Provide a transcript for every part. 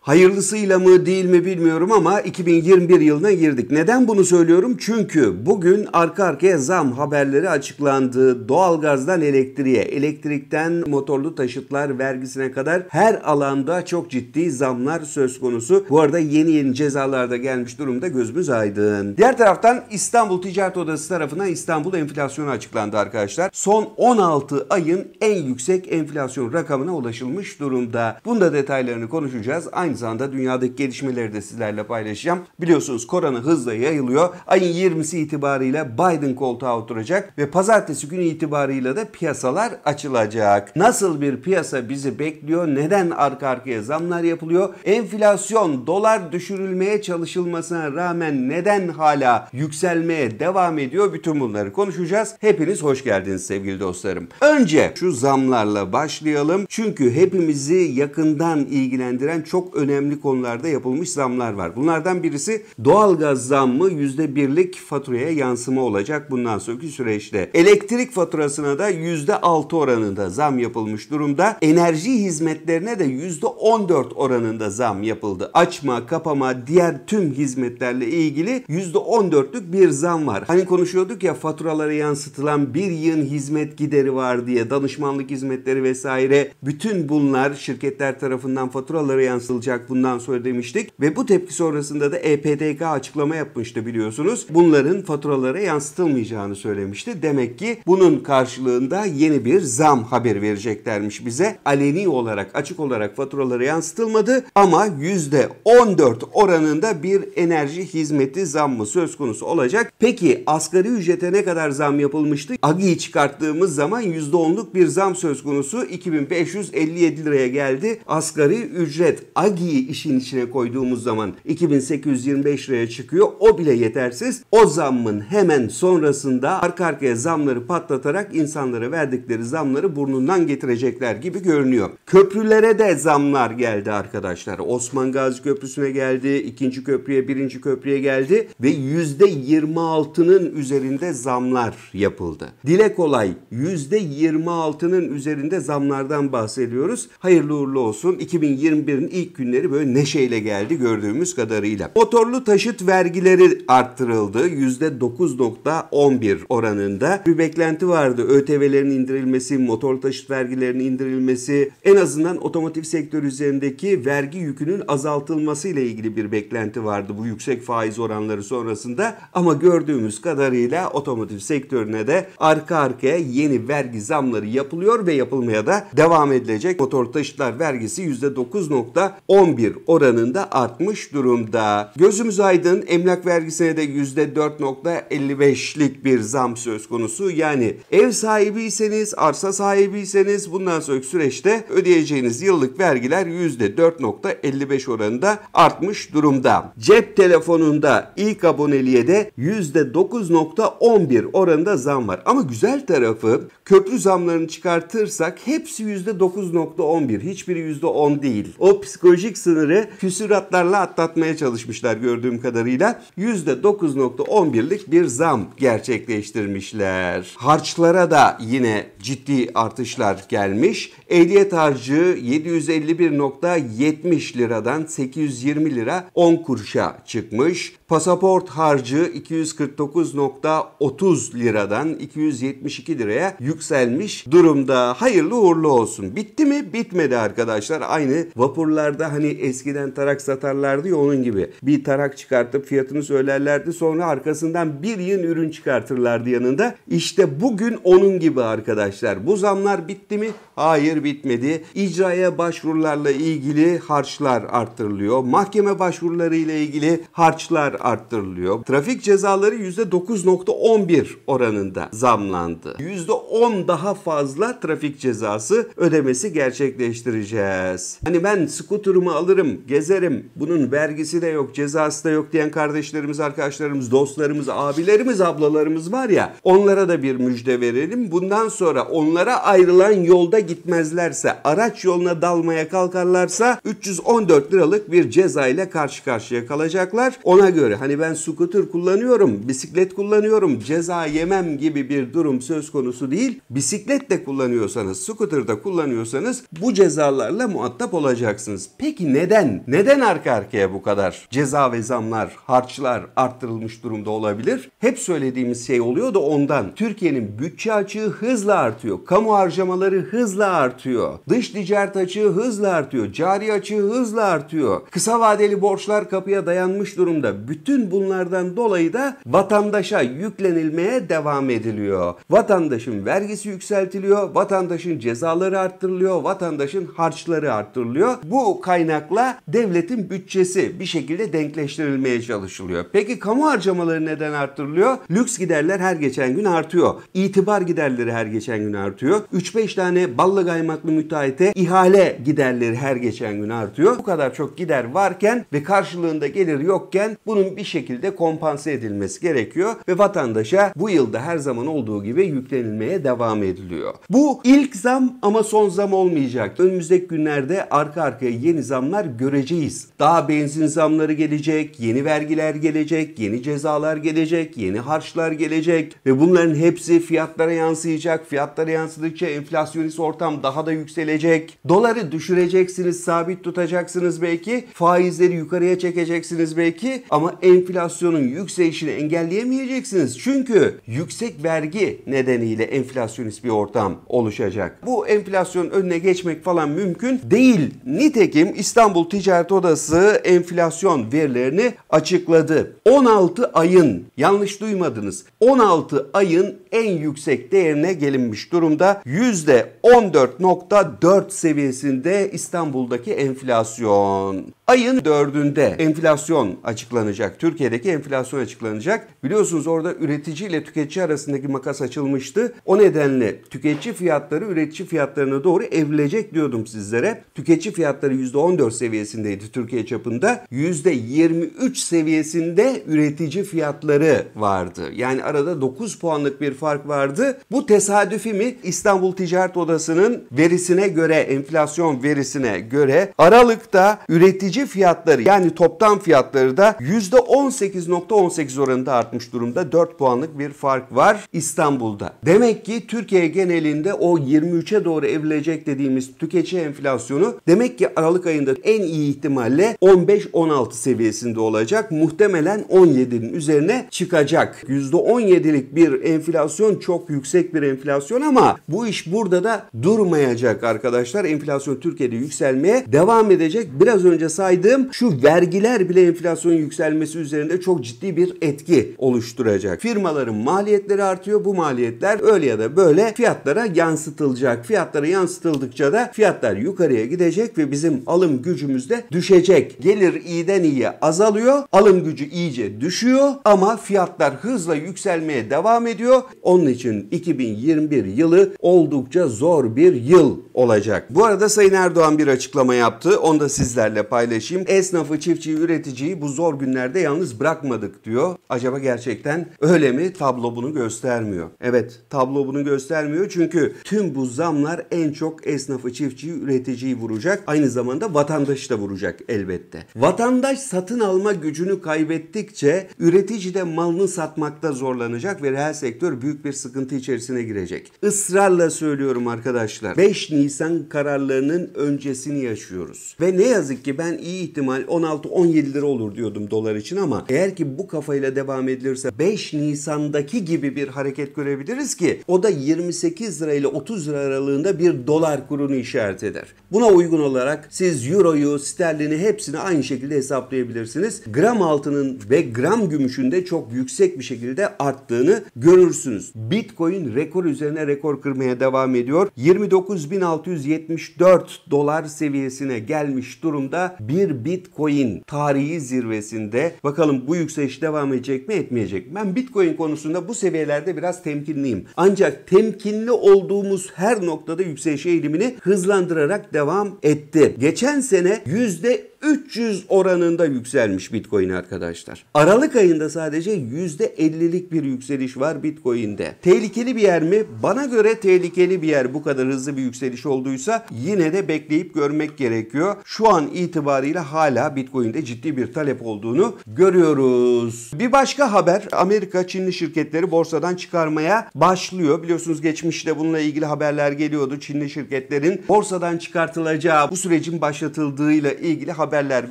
Hayırlısıyla mı değil mi bilmiyorum ama 2021 yılına girdik. Neden bunu söylüyorum? Çünkü bugün arka arkaya zam haberleri açıklandı. Doğalgazdan elektriğe, elektrikten motorlu taşıtlar vergisine kadar her alanda çok ciddi zamlar söz konusu. Bu arada yeni yeni cezalar da gelmiş durumda gözümüz aydın. Diğer taraftan İstanbul Ticaret Odası tarafından İstanbul enflasyonu açıklandı arkadaşlar. Son 16 ayın en yüksek enflasyon rakamına ulaşılmış durumda. Bunda detaylarını konuşacağız. Aynı aynı zamanda dünyadaki gelişmeleri de sizlerle paylaşacağım. Biliyorsunuz korona hızla yayılıyor. Ayın 20'si itibariyle Biden koltuğa oturacak ve pazartesi günü itibariyle de piyasalar açılacak. Nasıl bir piyasa bizi bekliyor? Neden arka arkaya zamlar yapılıyor? Enflasyon, dolar düşürülmeye çalışılmasına rağmen neden hala yükselmeye devam ediyor? Bütün bunları konuşacağız. Hepiniz hoş geldiniz sevgili dostlarım. Önce şu zamlarla başlayalım. Çünkü hepimizi yakından ilgilendiren çok önemli konularda yapılmış zamlar var. Bunlardan birisi doğalgaz zammı %1'lik faturaya yansıma olacak bundan sonraki süreçte. Elektrik faturasına da %6 oranında zam yapılmış durumda. Enerji hizmetlerine de %14 oranında zam yapıldı. Açma, kapama, diğer tüm hizmetlerle ilgili %14'lük bir zam var. Hani konuşuyorduk ya faturalara yansıtılan bir yığın hizmet gideri var diye danışmanlık hizmetleri vesaire. Bütün bunlar şirketler tarafından faturalara yansıtılacak başlayacak bundan sonra demiştik. Ve bu tepki sonrasında da EPDK açıklama yapmıştı biliyorsunuz. Bunların faturalara yansıtılmayacağını söylemişti. Demek ki bunun karşılığında yeni bir zam haberi vereceklermiş bize. Aleni olarak açık olarak faturalara yansıtılmadı ama %14 oranında bir enerji hizmeti zammı söz konusu olacak. Peki asgari ücrete ne kadar zam yapılmıştı? Agi'yi çıkarttığımız zaman %10'luk bir zam söz konusu 2557 liraya geldi. Asgari ücret Agi vergiyi işin içine koyduğumuz zaman 2825 liraya çıkıyor. O bile yetersiz. O zammın hemen sonrasında arka arkaya zamları patlatarak insanlara verdikleri zamları burnundan getirecekler gibi görünüyor. Köprülere de zamlar geldi arkadaşlar. Osman Gazi Köprüsü'ne geldi, ikinci köprüye, birinci köprüye geldi ve yüzde %26'nın üzerinde zamlar yapıldı. Dile kolay yüzde %26'nın üzerinde zamlardan bahsediyoruz. Hayırlı uğurlu olsun. 2021'in ilk günü birileri böyle neşeyle geldi gördüğümüz kadarıyla. Motorlu taşıt vergileri arttırıldı. %9.11 oranında bir beklenti vardı. ÖTV'lerin indirilmesi, motorlu taşıt vergilerinin indirilmesi, en azından otomotiv sektör üzerindeki vergi yükünün azaltılması ile ilgili bir beklenti vardı bu yüksek faiz oranları sonrasında. Ama gördüğümüz kadarıyla otomotiv sektörüne de arka arkaya yeni vergi zamları yapılıyor ve yapılmaya da devam edilecek. Motor taşıtlar vergisi 9.11 %11 oranında artmış durumda. Gözümüz aydın emlak vergisine de %4.55'lik bir zam söz konusu. Yani ev sahibiyseniz, arsa sahibiyseniz bundan sonraki süreçte ödeyeceğiniz yıllık vergiler %4.55 oranında artmış durumda. Cep telefonunda ilk aboneliğe de %9.11 oranında zam var. Ama güzel tarafı köprü zamlarını çıkartırsak hepsi %9.11. Hiçbiri %10 değil. O psikolojik biyolojik sınırı küsüratlarla atlatmaya çalışmışlar gördüğüm kadarıyla. %9.11'lik bir zam gerçekleştirmişler. Harçlara da yine ciddi artışlar gelmiş. Ehliyet harcı 751.70 liradan 820 lira 10 kuruşa çıkmış. Pasaport harcı 249.30 liradan 272 liraya yükselmiş durumda. Hayırlı uğurlu olsun. Bitti mi? Bitmedi arkadaşlar. Aynı vapurlarda hani eskiden tarak satarlardı ya onun gibi. Bir tarak çıkartıp fiyatını söylerlerdi sonra arkasından bir yığın ürün çıkartırlardı yanında. İşte bugün onun gibi arkadaşlar. Bu zamlar bitti mi? Hayır bitmedi. İcraya başvurularla ilgili harçlar arttırılıyor. Mahkeme başvuruları ile ilgili harçlar arttırılıyor. Trafik cezaları %9.11 oranında zamlandı. %10 daha fazla trafik cezası ödemesi gerçekleştireceğiz. Hani ben skuturu yolculuğumu alırım, gezerim. Bunun vergisi de yok, cezası da yok diyen kardeşlerimiz, arkadaşlarımız, dostlarımız, abilerimiz, ablalarımız var ya. Onlara da bir müjde verelim. Bundan sonra onlara ayrılan yolda gitmezlerse, araç yoluna dalmaya kalkarlarsa 314 liralık bir ceza ile karşı karşıya kalacaklar. Ona göre hani ben skuter kullanıyorum, bisiklet kullanıyorum, ceza yemem gibi bir durum söz konusu değil. Bisiklet de kullanıyorsanız, skuter da kullanıyorsanız bu cezalarla muhatap olacaksınız. Peki Peki neden? Neden arka arkaya bu kadar ceza ve zamlar, harçlar arttırılmış durumda olabilir? Hep söylediğimiz şey oluyor da ondan. Türkiye'nin bütçe açığı hızla artıyor. Kamu harcamaları hızla artıyor. Dış ticaret açığı hızla artıyor. Cari açığı hızla artıyor. Kısa vadeli borçlar kapıya dayanmış durumda. Bütün bunlardan dolayı da vatandaşa yüklenilmeye devam ediliyor. Vatandaşın vergisi yükseltiliyor. Vatandaşın cezaları arttırılıyor. Vatandaşın harçları arttırılıyor. Bu kay kaynakla devletin bütçesi bir şekilde denkleştirilmeye çalışılıyor. Peki kamu harcamaları neden arttırılıyor? Lüks giderler her geçen gün artıyor. İtibar giderleri her geçen gün artıyor. 3-5 tane balla kaymaklı müteahhite ihale giderleri her geçen gün artıyor. Bu kadar çok gider varken ve karşılığında gelir yokken bunun bir şekilde kompanse edilmesi gerekiyor ve vatandaşa bu yılda her zaman olduğu gibi yüklenilmeye devam ediliyor. Bu ilk zam ama son zam olmayacak. Önümüzdeki günlerde arka arkaya yeni zamlar göreceğiz. Daha benzin zamları gelecek, yeni vergiler gelecek, yeni cezalar gelecek, yeni harçlar gelecek ve bunların hepsi fiyatlara yansıyacak. Fiyatlara yansıdıkça enflasyonist ortam daha da yükselecek. Doları düşüreceksiniz, sabit tutacaksınız belki. Faizleri yukarıya çekeceksiniz belki ama enflasyonun yükselişini engelleyemeyeceksiniz. Çünkü yüksek vergi nedeniyle enflasyonist bir ortam oluşacak. Bu enflasyonun önüne geçmek falan mümkün değil. Nitekim İstanbul Ticaret Odası enflasyon verilerini açıkladı. 16 ayın yanlış duymadınız 16 ayın en yüksek değerine gelinmiş durumda %14.4 seviyesinde İstanbul'daki enflasyon. Ayın dördünde enflasyon açıklanacak. Türkiye'deki enflasyon açıklanacak. Biliyorsunuz orada üretici ile tüketici arasındaki makas açılmıştı. O nedenle tüketici fiyatları üretici fiyatlarına doğru evrilecek diyordum sizlere. Tüketici fiyatları %14 seviyesindeydi Türkiye çapında. %23 seviyesinde üretici fiyatları vardı. Yani arada 9 puanlık bir fark vardı. Bu tesadüfi mi? İstanbul Ticaret Odası'nın verisine göre, enflasyon verisine göre Aralık'ta üretici üretici fiyatları yani toptan fiyatları da %18.18 oranında artmış durumda. 4 puanlık bir fark var İstanbul'da. Demek ki Türkiye genelinde o 23'e doğru evrilecek dediğimiz tüketici enflasyonu demek ki Aralık ayında en iyi ihtimalle 15-16 seviyesinde olacak. Muhtemelen 17'nin üzerine çıkacak. %17'lik bir enflasyon çok yüksek bir enflasyon ama bu iş burada da durmayacak arkadaşlar. Enflasyon Türkiye'de yükselmeye devam edecek. Biraz önce sadece saydım şu vergiler bile enflasyonun yükselmesi üzerinde çok ciddi bir etki oluşturacak. Firmaların maliyetleri artıyor. Bu maliyetler öyle ya da böyle fiyatlara yansıtılacak. Fiyatlara yansıtıldıkça da fiyatlar yukarıya gidecek ve bizim alım gücümüz de düşecek. Gelir iyiden iyiye azalıyor. Alım gücü iyice düşüyor ama fiyatlar hızla yükselmeye devam ediyor. Onun için 2021 yılı oldukça zor bir yıl olacak. Bu arada Sayın Erdoğan bir açıklama yaptı. Onu da sizlerle paylaşacağım paylaşayım. Esnafı, çiftçiyi, üreticiyi bu zor günlerde yalnız bırakmadık diyor. Acaba gerçekten öyle mi? Tablo bunu göstermiyor. Evet tablo bunu göstermiyor çünkü tüm bu zamlar en çok esnafı, çiftçiyi, üreticiyi vuracak. Aynı zamanda vatandaşı da vuracak elbette. Vatandaş satın alma gücünü kaybettikçe üretici de malını satmakta zorlanacak ve reel sektör büyük bir sıkıntı içerisine girecek. Israrla söylüyorum arkadaşlar. 5 Nisan kararlarının öncesini yaşıyoruz. Ve ne yazık ki ben iyi ihtimal 16-17 lira olur diyordum dolar için ama eğer ki bu kafayla devam edilirse 5 Nisan'daki gibi bir hareket görebiliriz ki o da 28 lira ile 30 lira aralığında bir dolar kurunu işaret eder. Buna uygun olarak siz euroyu, sterlini hepsini aynı şekilde hesaplayabilirsiniz. Gram altının ve gram gümüşün de çok yüksek bir şekilde arttığını görürsünüz. Bitcoin rekor üzerine rekor kırmaya devam ediyor. 29.674 dolar seviyesine gelmiş durumda bir Bitcoin tarihi zirvesinde bakalım bu yükseliş devam edecek mi etmeyecek Ben Bitcoin konusunda bu seviyelerde biraz temkinliyim. Ancak temkinli olduğumuz her noktada yükseliş eğilimini hızlandırarak devam etti. Geçen sene yüzde %300 oranında yükselmiş Bitcoin arkadaşlar. Aralık ayında sadece %50'lik bir yükseliş var Bitcoin'de. Tehlikeli bir yer mi? Bana göre tehlikeli bir yer bu kadar hızlı bir yükseliş olduysa yine de bekleyip görmek gerekiyor. Şu an itibarıyla hala Bitcoin'de ciddi bir talep olduğunu görüyoruz. Bir başka haber Amerika Çinli şirketleri borsadan çıkarmaya başlıyor. Biliyorsunuz geçmişte bununla ilgili haberler geliyordu. Çinli şirketlerin borsadan çıkartılacağı bu sürecin başlatıldığıyla ilgili haber haberler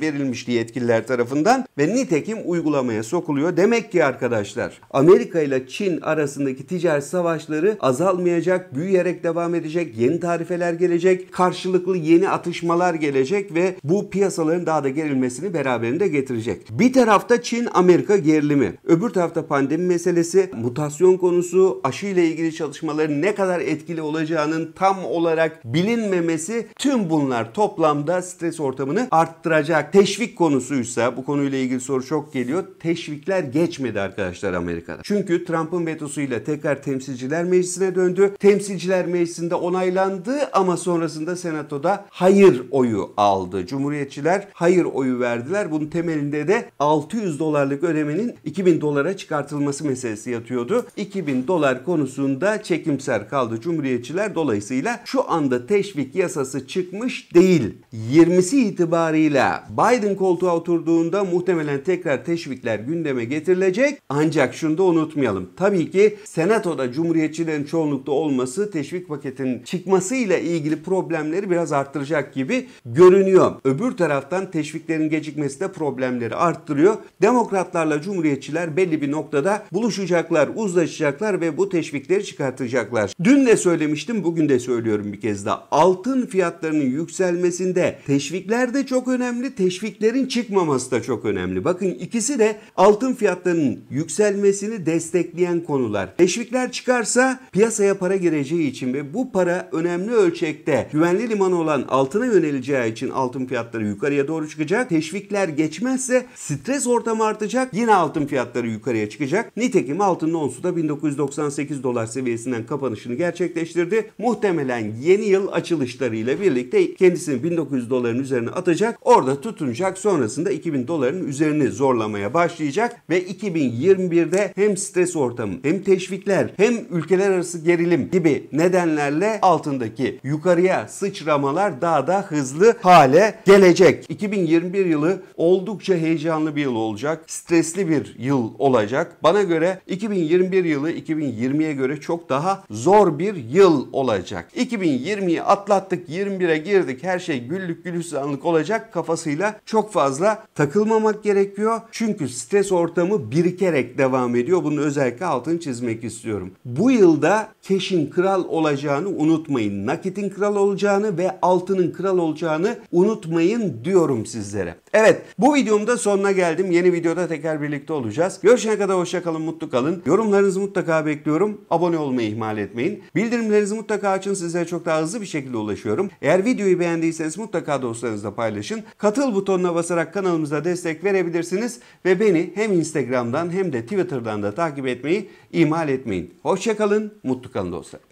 verilmişti yetkililer tarafından ve nitekim uygulamaya sokuluyor. Demek ki arkadaşlar Amerika ile Çin arasındaki ticaret savaşları azalmayacak, büyüyerek devam edecek, yeni tarifeler gelecek, karşılıklı yeni atışmalar gelecek ve bu piyasaların daha da gerilmesini beraberinde getirecek. Bir tarafta Çin Amerika gerilimi, öbür tarafta pandemi meselesi, mutasyon konusu, aşı ile ilgili çalışmaların ne kadar etkili olacağının tam olarak bilinmemesi tüm bunlar toplamda stres ortamını arttırıyor arttıracak teşvik konusuysa bu konuyla ilgili soru çok geliyor. Teşvikler geçmedi arkadaşlar Amerika'da. Çünkü Trump'ın vetosuyla tekrar Temsilciler Meclisi'ne döndü. Temsilciler Meclisi'nde onaylandı ama sonrasında Senato'da hayır oyu aldı. Cumhuriyetçiler hayır oyu verdiler. Bunun temelinde de 600 dolarlık ödemenin 2000 dolara çıkartılması meselesi yatıyordu. 2000 dolar konusunda çekimser kaldı Cumhuriyetçiler. Dolayısıyla şu anda teşvik yasası çıkmış değil. 20'si itibariyle Amerika'da Biden koltuğa oturduğunda muhtemelen tekrar teşvikler gündeme getirilecek. Ancak şunu da unutmayalım. Tabii ki Senato'da Cumhuriyetçilerin çoğunlukta olması teşvik paketinin çıkmasıyla ilgili problemleri biraz arttıracak gibi görünüyor. Öbür taraftan teşviklerin gecikmesi de problemleri arttırıyor. Demokratlarla Cumhuriyetçiler belli bir noktada buluşacaklar, uzlaşacaklar ve bu teşvikleri çıkartacaklar. Dün de söylemiştim, bugün de söylüyorum bir kez daha. Altın fiyatlarının yükselmesinde teşvikler de çok önemli önemli. Teşviklerin çıkmaması da çok önemli. Bakın ikisi de altın fiyatlarının yükselmesini destekleyen konular. Teşvikler çıkarsa piyasaya para gireceği için ve bu para önemli ölçekte güvenli liman olan altına yöneleceği için altın fiyatları yukarıya doğru çıkacak. Teşvikler geçmezse stres ortamı artacak. Yine altın fiyatları yukarıya çıkacak. Nitekim altın onsu da 1998 dolar seviyesinden kapanışını gerçekleştirdi. Muhtemelen yeni yıl açılışlarıyla birlikte kendisini 1900 doların üzerine atacak. Or. Orada tutunacak sonrasında 2000 doların üzerine zorlamaya başlayacak ve 2021'de hem stres ortamı hem teşvikler hem ülkeler arası gerilim gibi nedenlerle altındaki yukarıya sıçramalar daha da hızlı hale gelecek. 2021 yılı oldukça heyecanlı bir yıl olacak. Stresli bir yıl olacak. Bana göre 2021 yılı 2020'ye göre çok daha zor bir yıl olacak. 2020'yi atlattık, 21'e girdik. Her şey güllük gülistanlık olacak. Kafa kafasıyla çok fazla takılmamak gerekiyor. Çünkü stres ortamı birikerek devam ediyor. Bunu özellikle altını çizmek istiyorum. Bu yılda keşin kral olacağını unutmayın. Nakitin kral olacağını ve altının kral olacağını unutmayın diyorum sizlere. Evet bu videomda sonuna geldim. Yeni videoda tekrar birlikte olacağız. Görüşene kadar hoşçakalın, mutlu kalın. Yorumlarınızı mutlaka bekliyorum. Abone olmayı ihmal etmeyin. Bildirimlerinizi mutlaka açın. Sizlere çok daha hızlı bir şekilde ulaşıyorum. Eğer videoyu beğendiyseniz mutlaka dostlarınızla paylaşın katıl butonuna basarak kanalımıza destek verebilirsiniz ve beni hem Instagram'dan hem de Twitter'dan da takip etmeyi ihmal etmeyin. Hoşçakalın, mutlu kalın dostlar.